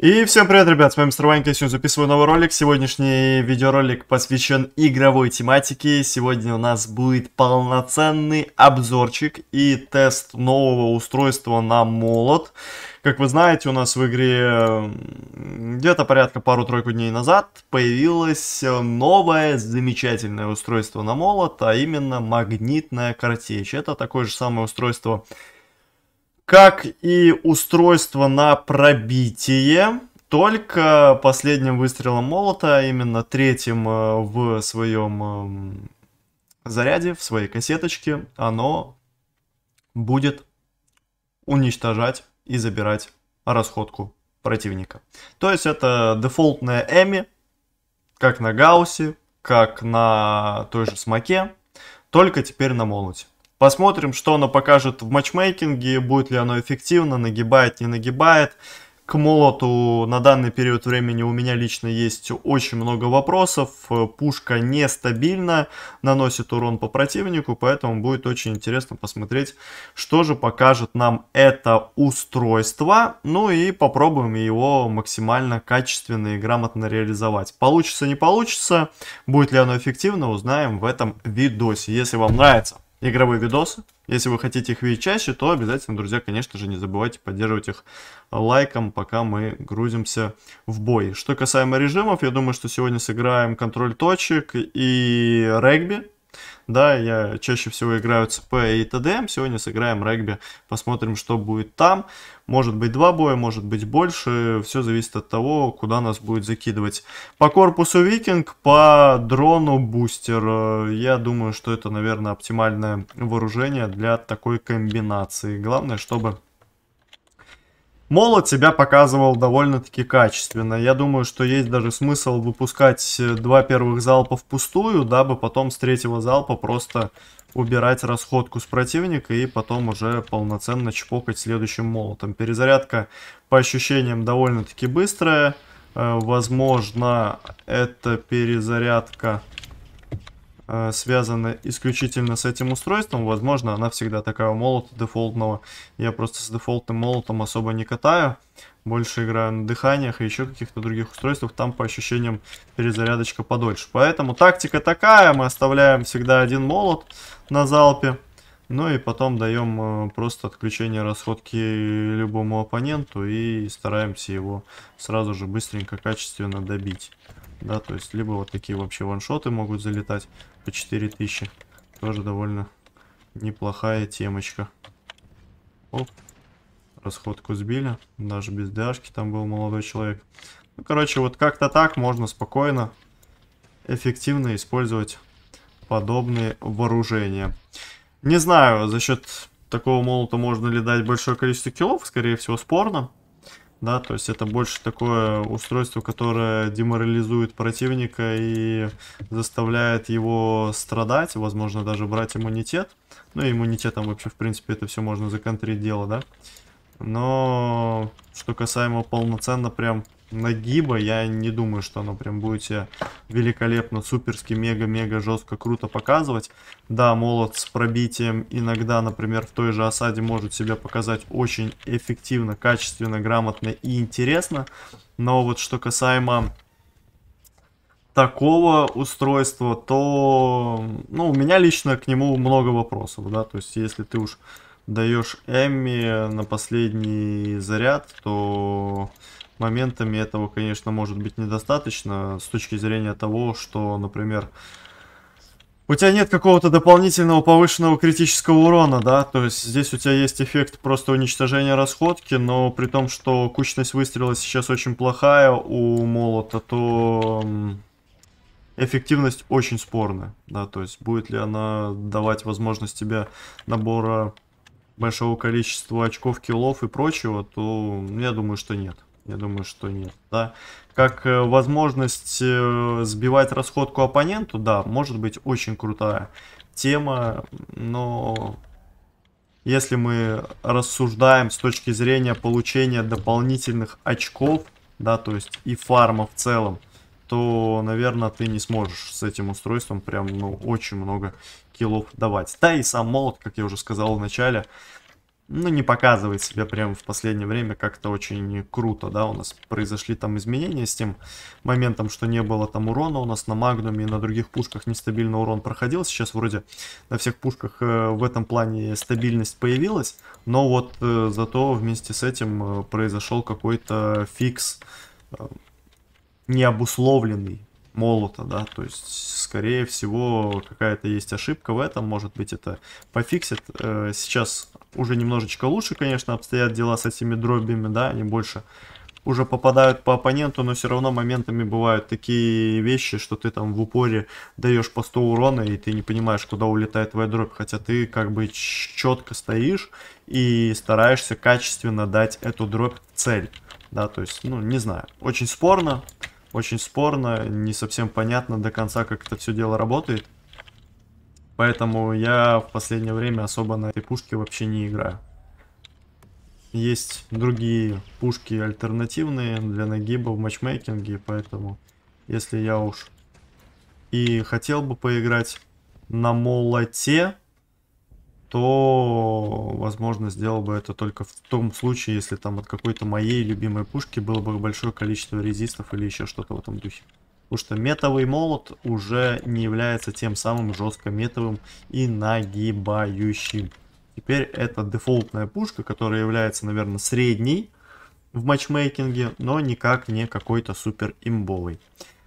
И всем привет, ребят, с вами Мистер Ванька, я сегодня записываю новый ролик. Сегодняшний видеоролик посвящен игровой тематике. Сегодня у нас будет полноценный обзорчик и тест нового устройства на молот. Как вы знаете, у нас в игре где-то порядка пару-тройку дней назад появилось новое замечательное устройство на молот, а именно магнитная картечь. Это такое же самое устройство, как и устройство на пробитие, только последним выстрелом молота, именно третьим э, в своем эм, заряде, в своей кассеточке, оно будет уничтожать и забирать расходку противника. То есть это дефолтная Эми, как на Гаусе, как на той же Смоке, только теперь на молоте. Посмотрим, что оно покажет в матчмейкинге, будет ли оно эффективно, нагибает, не нагибает. К молоту на данный период времени у меня лично есть очень много вопросов. Пушка нестабильно наносит урон по противнику, поэтому будет очень интересно посмотреть, что же покажет нам это устройство. Ну и попробуем его максимально качественно и грамотно реализовать. Получится, не получится, будет ли оно эффективно, узнаем в этом видосе, если вам нравится игровые видосы. Если вы хотите их видеть чаще, то обязательно, друзья, конечно же, не забывайте поддерживать их лайком, пока мы грузимся в бой. Что касаемо режимов, я думаю, что сегодня сыграем контроль точек и регби. Да, я чаще всего играю ЦП и ТДМ. Эм. Сегодня сыграем регби, посмотрим, что будет там. Может быть два боя, может быть больше. Все зависит от того, куда нас будет закидывать. По корпусу Викинг, по дрону Бустер. Я думаю, что это, наверное, оптимальное вооружение для такой комбинации. Главное, чтобы Молот себя показывал довольно-таки качественно. Я думаю, что есть даже смысл выпускать э, два первых залпа впустую, дабы потом с третьего залпа просто убирать расходку с противника и потом уже полноценно чпокать следующим молотом. Перезарядка по ощущениям довольно-таки быстрая. Э, возможно, это перезарядка Э, связана исключительно с этим устройством. Возможно, она всегда такая у молота дефолтного. Я просто с дефолтным молотом особо не катаю. Больше играю на дыханиях и еще каких-то других устройствах. Там, по ощущениям, перезарядочка подольше. Поэтому тактика такая. Мы оставляем всегда один молот на залпе. Ну и потом даем э, просто отключение расходки любому оппоненту и стараемся его сразу же быстренько, качественно добить. Да, то есть, либо вот такие вообще ваншоты могут залетать по 4000. Тоже довольно неплохая темочка. Оп. Расходку сбили. Даже без дашки там был молодой человек. Ну, короче, вот как-то так можно спокойно, эффективно использовать подобные вооружения. Не знаю, за счет такого молота можно ли дать большое количество киллов, скорее всего, спорно да, то есть это больше такое устройство, которое деморализует противника и заставляет его страдать, возможно, даже брать иммунитет. Ну, иммунитетом вообще, в принципе, это все можно законтрить дело, да. Но что касаемо полноценно прям нагиба. Я не думаю, что оно прям будет себя великолепно, суперски, мега-мега жестко, круто показывать. Да, молот с пробитием иногда, например, в той же осаде может себя показать очень эффективно, качественно, грамотно и интересно. Но вот что касаемо такого устройства, то, ну, у меня лично к нему много вопросов, да, то есть если ты уж даешь Эмми на последний заряд, то моментами этого, конечно, может быть недостаточно с точки зрения того, что, например, у тебя нет какого-то дополнительного повышенного критического урона, да, то есть здесь у тебя есть эффект просто уничтожения расходки, но при том, что кучность выстрела сейчас очень плохая у молота, то эффективность очень спорная, да, то есть будет ли она давать возможность тебе набора большого количества очков, киллов и прочего, то я думаю, что нет. Я думаю, что нет. Да. Как э, возможность э, сбивать расходку оппоненту, да, может быть очень крутая тема, но если мы рассуждаем с точки зрения получения дополнительных очков, да, то есть и фарма в целом, то, наверное, ты не сможешь с этим устройством прям, ну, очень много киллов давать. Да и сам молот, как я уже сказал в начале, ну, не показывает себя прям в последнее время как-то очень круто, да, у нас произошли там изменения с тем моментом, что не было там урона у нас на Магнуме и на других пушках нестабильно урон проходил, сейчас вроде на всех пушках э, в этом плане стабильность появилась, но вот э, зато вместе с этим э, произошел какой-то фикс необусловленный, молота, да, то есть, скорее всего, какая-то есть ошибка в этом, может быть, это пофиксит. Э, сейчас уже немножечко лучше, конечно, обстоят дела с этими дробями, да, они больше уже попадают по оппоненту, но все равно моментами бывают такие вещи, что ты там в упоре даешь по 100 урона, и ты не понимаешь, куда улетает твоя дробь, хотя ты как бы четко стоишь и стараешься качественно дать эту дробь цель. Да, то есть, ну, не знаю, очень спорно, очень спорно, не совсем понятно до конца, как это все дело работает. Поэтому я в последнее время особо на этой пушке вообще не играю. Есть другие пушки альтернативные для нагиба в матчмейкинге, поэтому если я уж и хотел бы поиграть на молоте, то, возможно, сделал бы это только в том случае, если там от какой-то моей любимой пушки было бы большое количество резистов или еще что-то в этом духе. Потому что метовый молот уже не является тем самым жестко метовым и нагибающим. Теперь это дефолтная пушка, которая является, наверное, средней в матчмейкинге, но никак не какой-то супер имбовой.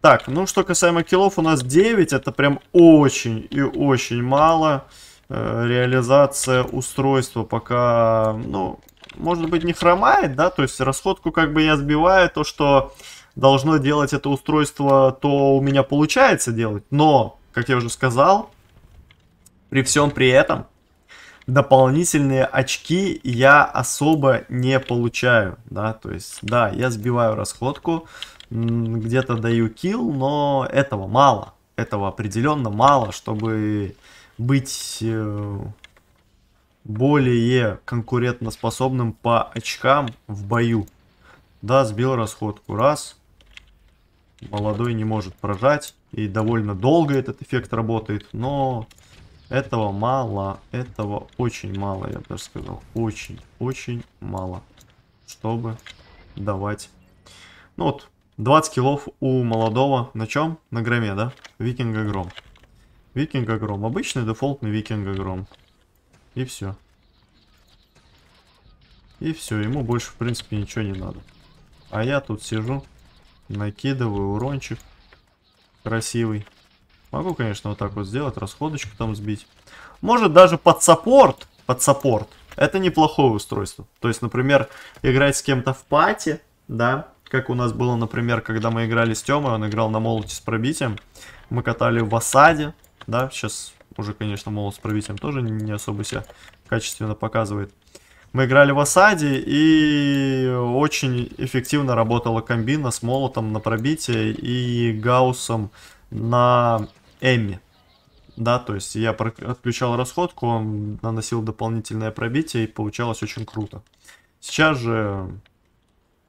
Так, ну что касаемо киллов, у нас 9, это прям очень и очень Мало. Э, реализация устройства пока, ну, может быть, не хромает, да, то есть расходку как бы я сбиваю, то, что должно делать это устройство, то у меня получается делать, но, как я уже сказал, при всем при этом, дополнительные очки я особо не получаю, да, то есть, да, я сбиваю расходку, где-то даю килл, но этого мало, этого определенно мало, чтобы быть э, более конкурентоспособным по очкам в бою. Да, сбил расходку. Раз. Молодой не может прожать. И довольно долго этот эффект работает. Но этого мало. Этого очень мало, я бы даже сказал. Очень, очень мало. Чтобы давать... Ну вот, 20 килов у молодого. На чем? На громе, да? Викинга гром. Викинг огром. Обычный дефолтный викинг огром. И все. И все, ему больше, в принципе, ничего не надо. А я тут сижу, накидываю урончик красивый. Могу, конечно, вот так вот сделать, расходочку там сбить. Может даже под саппорт, под саппорт. Это неплохое устройство. То есть, например, играть с кем-то в пати, да, как у нас было, например, когда мы играли с Тёмой, он играл на молоте с пробитием. Мы катали в осаде, да, сейчас уже, конечно, Молот с правителем тоже не особо себя качественно показывает. Мы играли в осаде и очень эффективно работала комбина с молотом на пробитие и гауссом на Эмми. Да, то есть я отключал расходку, он наносил дополнительное пробитие и получалось очень круто. Сейчас же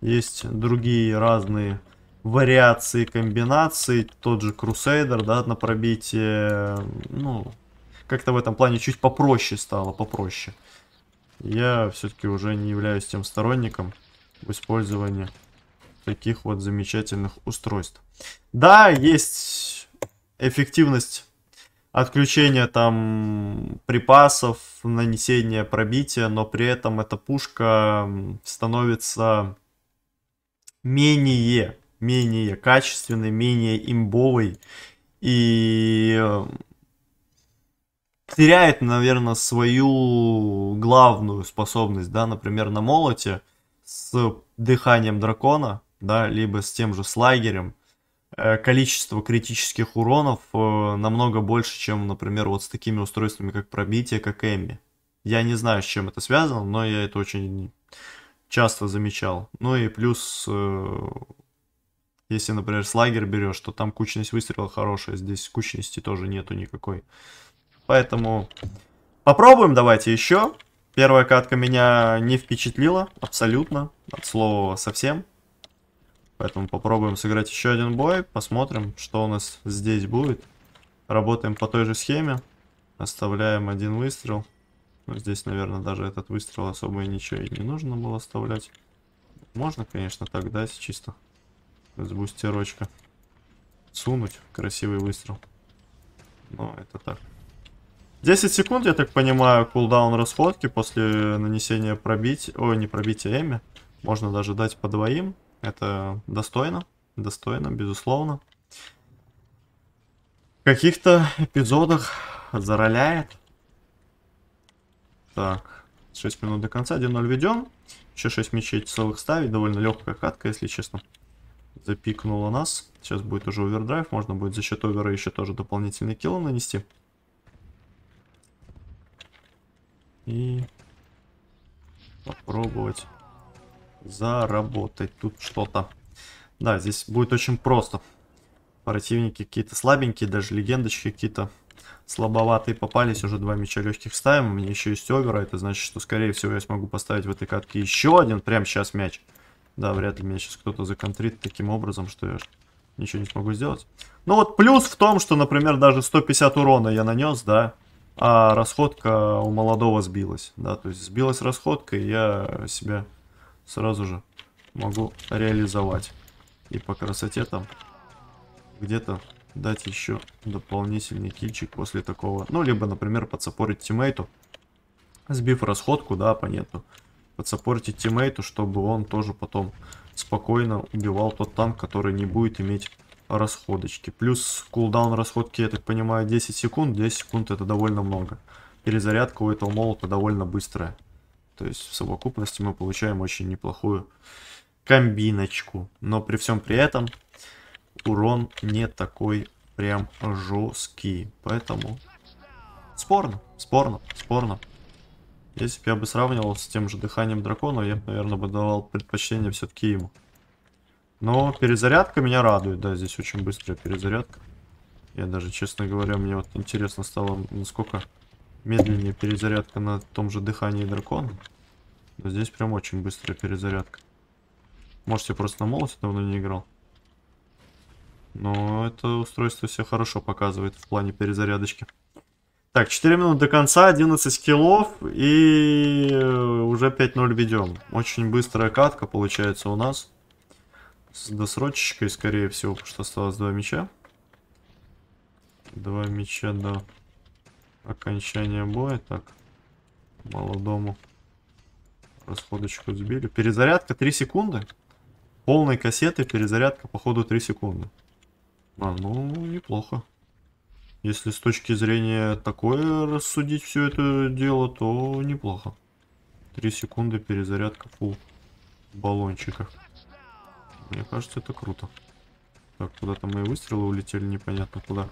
есть другие разные вариации комбинаций. Тот же Crusader, да, на пробитие. Ну, как-то в этом плане чуть попроще стало, попроще. Я все-таки уже не являюсь тем сторонником в использовании таких вот замечательных устройств. Да, есть эффективность отключения там припасов, нанесения пробития, но при этом эта пушка становится менее менее качественный, менее имбовый. И э, теряет, наверное, свою главную способность, да, например, на молоте с дыханием дракона, да, либо с тем же слагерем, э, количество критических уронов э, намного больше, чем, например, вот с такими устройствами, как пробитие, как Эмми. Я не знаю, с чем это связано, но я это очень часто замечал. Ну и плюс если, например, слагер берешь, то там кучность выстрела хорошая, здесь кучности тоже нету никакой. Поэтому попробуем давайте еще. Первая катка меня не впечатлила абсолютно, от слова совсем. Поэтому попробуем сыграть еще один бой, посмотрим, что у нас здесь будет. Работаем по той же схеме, оставляем один выстрел. Ну, здесь, наверное, даже этот выстрел особо и ничего и не нужно было оставлять. Можно, конечно, так дать чисто. С бустерочка. Сунуть. Красивый выстрел. Но это так. 10 секунд, я так понимаю, кулдаун расходки после нанесения пробить... Ой, не пробития Эми. Можно даже дать по двоим. Это достойно. Достойно, безусловно. В каких-то эпизодах зароляет. Так, 6 минут до конца, 1-0 ведем. Еще 6 мячей целых ставить. Довольно легкая катка, если честно запикнуло нас. Сейчас будет уже овердрайв, можно будет за счет овера еще тоже дополнительный килл нанести. И попробовать заработать тут что-то. Да, здесь будет очень просто. Противники какие-то слабенькие, даже легендочки какие-то слабоватые попались. Уже два мяча легких ставим. У меня еще есть овера. Это значит, что скорее всего я смогу поставить в этой катке еще один прямо сейчас мяч. Да, вряд ли меня сейчас кто-то законтрит таким образом, что я ничего не смогу сделать. Ну вот плюс в том, что, например, даже 150 урона я нанес, да, а расходка у молодого сбилась, да, то есть сбилась расходка, и я себя сразу же могу реализовать. И по красоте там где-то дать еще дополнительный кильчик после такого. Ну, либо, например, подсопорить тиммейту, сбив расходку, да, понятно подсаппортить тиммейту, чтобы он тоже потом спокойно убивал тот танк, который не будет иметь расходочки. Плюс кулдаун расходки, я так понимаю, 10 секунд. 10 секунд это довольно много. Перезарядка у этого молота довольно быстрая. То есть в совокупности мы получаем очень неплохую комбиночку. Но при всем при этом урон не такой прям жесткий. Поэтому спорно, спорно, спорно. Если бы я бы сравнивал с тем же дыханием дракона, я бы, наверное, бы давал предпочтение все-таки ему. Но перезарядка меня радует, да, здесь очень быстрая перезарядка. Я даже, честно говоря, мне вот интересно стало, насколько медленнее перезарядка на том же дыхании дракона. Но здесь прям очень быстрая перезарядка. Может, я просто на молоте давно не играл. Но это устройство все хорошо показывает в плане перезарядочки. Так, 4 минуты до конца, 11 киллов и э, уже 5-0 ведем. Очень быстрая катка получается у нас. С досрочечкой, скорее всего, потому что осталось 2 мяча. 2 мяча до окончания боя. Так, молодому расходочку сбили. Перезарядка 3 секунды. Полной кассеты перезарядка, походу, 3 секунды. А, ну, неплохо. Если с точки зрения такое рассудить все это дело, то неплохо. Три секунды перезарядка фул баллончика. Мне кажется, это круто. Так, куда-то мои выстрелы улетели, непонятно куда.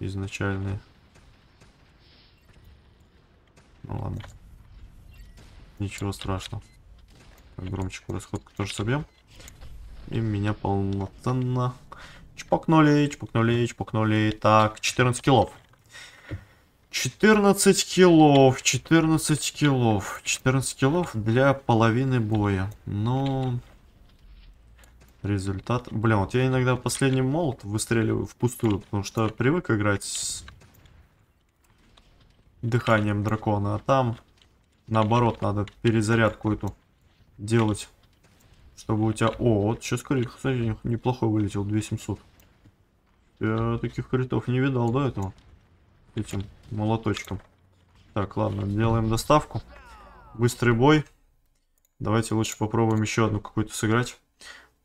Изначальные. Ну ладно. Ничего страшного. Так, громчику расходку тоже собьем. И меня полноценно Чпокнули, чпокнули, чпокнули. Так, 14 килов. 14 килов, 14 килов, 14 килов для половины боя. Ну, результат... Бля, вот я иногда последний молот выстреливаю в пустую, потому что привык играть с дыханием дракона, а там наоборот надо перезарядку эту делать, чтобы у тебя... О, вот сейчас крик, кстати, неплохой вылетел, 2700. Я таких критов не видал до этого. Этим молоточком. Так, ладно, делаем доставку. Быстрый бой. Давайте лучше попробуем еще одну какую-то сыграть.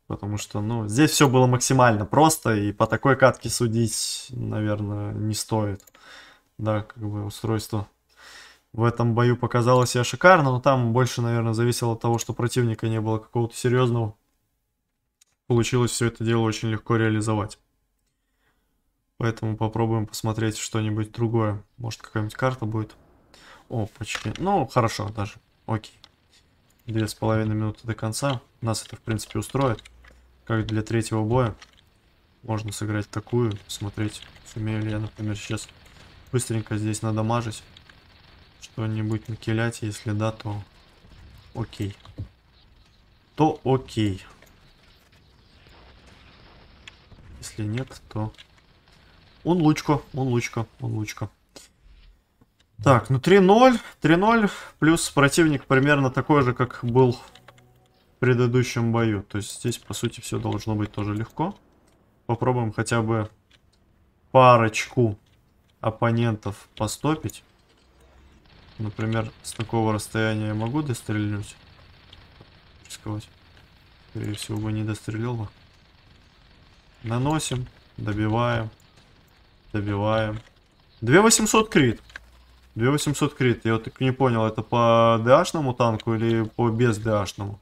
Потому что, ну, здесь все было максимально просто, и по такой катке судить, наверное, не стоит. Да, как бы устройство в этом бою показалось себя шикарно, но там больше, наверное, зависело от того, что противника не было какого-то серьезного. Получилось все это дело очень легко реализовать. Поэтому попробуем посмотреть что-нибудь другое. Может, какая-нибудь карта будет. Опачки. Ну, хорошо даже. Окей. Две с половиной минуты до конца. Нас это, в принципе, устроит. Как для третьего боя. Можно сыграть такую. Смотреть, сумею ли я, например, сейчас быстренько здесь надо мажить. Что-нибудь накилять. Если да, то окей. То окей. Если нет, то он лучку, он лучка, он лучка. Так, ну 3-0, 3-0, плюс противник примерно такой же, как был в предыдущем бою. То есть здесь, по сути, все должно быть тоже легко. Попробуем хотя бы парочку оппонентов постопить. Например, с такого расстояния я могу дострельнуть. Рисковать. Скорее всего, бы не дострелил Наносим, добиваем. Добиваем. 2800 крит. 2800 крит. Я вот так не понял, это по ДАшному танку или по без ДАшному?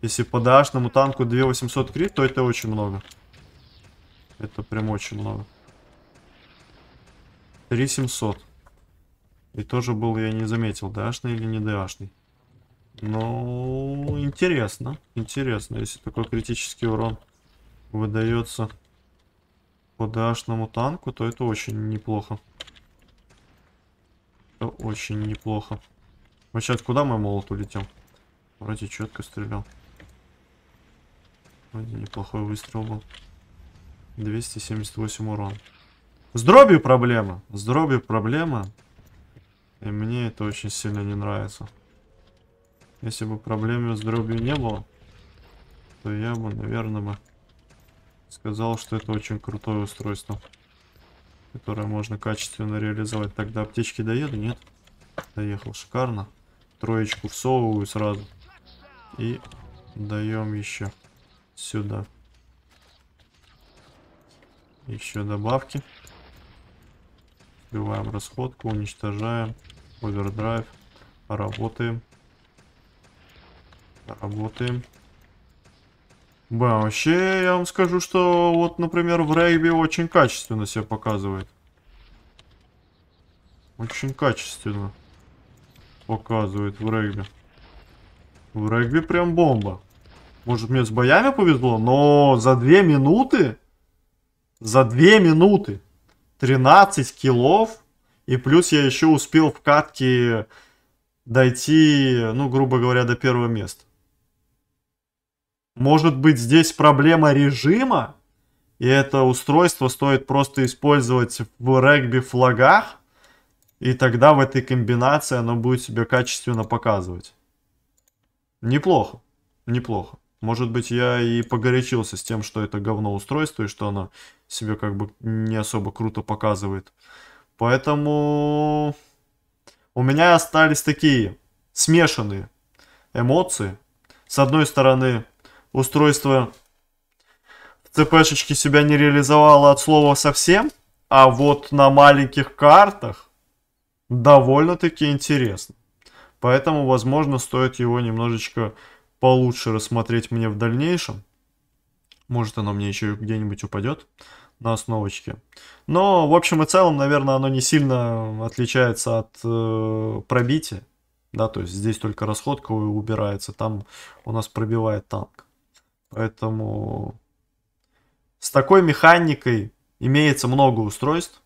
Если по ДАшному танку 2800 крит, то это очень много. Это прям очень много. 3700. И тоже был, я не заметил, ДАшный или не ДАшный. Ну, интересно. Интересно, если такой критический урон выдается по дашному танку, то это очень неплохо. Это очень неплохо. Вот сейчас куда мой молот улетел? Вроде четко стрелял. Вроде неплохой выстрел был. 278 урон. С дробью проблема. С дробью проблема. И мне это очень сильно не нравится. Если бы проблемы с дробью не было, то я бы, наверное, бы сказал, что это очень крутое устройство, которое можно качественно реализовать. Тогда аптечки доеду, нет? Доехал, шикарно. Троечку всовываю сразу. И даем еще сюда. Еще добавки. Сбиваем расходку, уничтожаем. Овердрайв. Работаем. Работаем. Да, вообще я вам скажу, что вот, например, в регби очень качественно себя показывает. Очень качественно показывает в регби. В регби прям бомба. Может мне с боями повезло, но за две минуты, за две минуты 13 килов, и плюс я еще успел в катке дойти, ну, грубо говоря, до первого места. Может быть здесь проблема режима? И это устройство стоит просто использовать в регби флагах? И тогда в этой комбинации оно будет себя качественно показывать. Неплохо. Неплохо. Может быть, я и погорячился с тем, что это говно устройство, и что оно себе как бы не особо круто показывает. Поэтому у меня остались такие смешанные эмоции. С одной стороны, устройство в ЦПшечке себя не реализовало от слова совсем, а вот на маленьких картах довольно-таки интересно. Поэтому, возможно, стоит его немножечко получше рассмотреть мне в дальнейшем. Может, оно мне еще где-нибудь упадет на основочке. Но, в общем и целом, наверное, оно не сильно отличается от э, пробития. Да, то есть здесь только расходка убирается, там у нас пробивает танк. Поэтому с такой механикой имеется много устройств,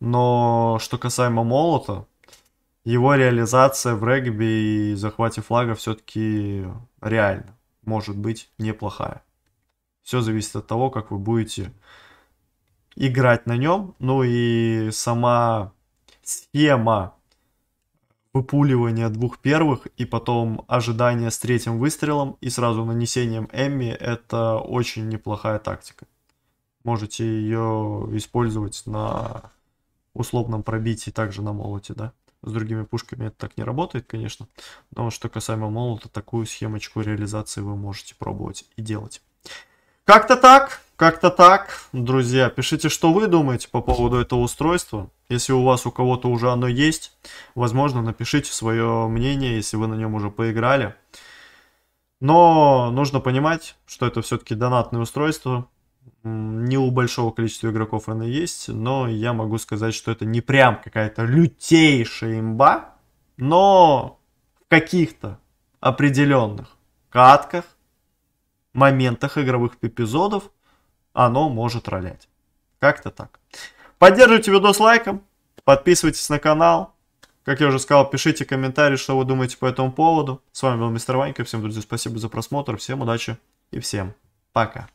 но что касаемо молота, его реализация в регби и захвате флага все-таки реально может быть неплохая. Все зависит от того, как вы будете играть на нем. Ну и сама схема выпуливание двух первых и потом ожидание с третьим выстрелом и сразу нанесением Эмми это очень неплохая тактика. Можете ее использовать на условном пробитии, также на молоте, да. С другими пушками это так не работает, конечно. Но что касаемо молота, такую схемочку реализации вы можете пробовать и делать. Как-то так, как-то так, друзья. Пишите, что вы думаете по поводу этого устройства. Если у вас у кого-то уже оно есть, возможно, напишите свое мнение, если вы на нем уже поиграли. Но нужно понимать, что это все-таки донатное устройство. Не у большого количества игроков оно есть, но я могу сказать, что это не прям какая-то лютейшая имба, но в каких-то определенных катках моментах игровых эпизодов оно может ролять. Как-то так. Поддерживайте видос лайком, подписывайтесь на канал. Как я уже сказал, пишите комментарии, что вы думаете по этому поводу. С вами был мистер Ванька. Всем, друзья, спасибо за просмотр. Всем удачи и всем пока.